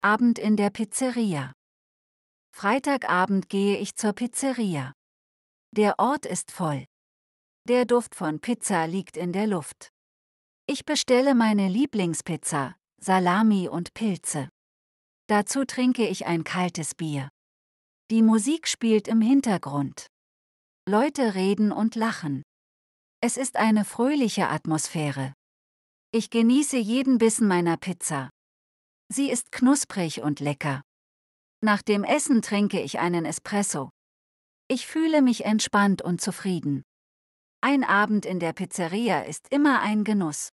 Abend in der Pizzeria. Freitagabend gehe ich zur Pizzeria. Der Ort ist voll. Der Duft von Pizza liegt in der Luft. Ich bestelle meine Lieblingspizza, Salami und Pilze. Dazu trinke ich ein kaltes Bier. Die Musik spielt im Hintergrund. Leute reden und lachen. Es ist eine fröhliche Atmosphäre. Ich genieße jeden Bissen meiner Pizza. Sie ist knusprig und lecker. Nach dem Essen trinke ich einen Espresso. Ich fühle mich entspannt und zufrieden. Ein Abend in der Pizzeria ist immer ein Genuss.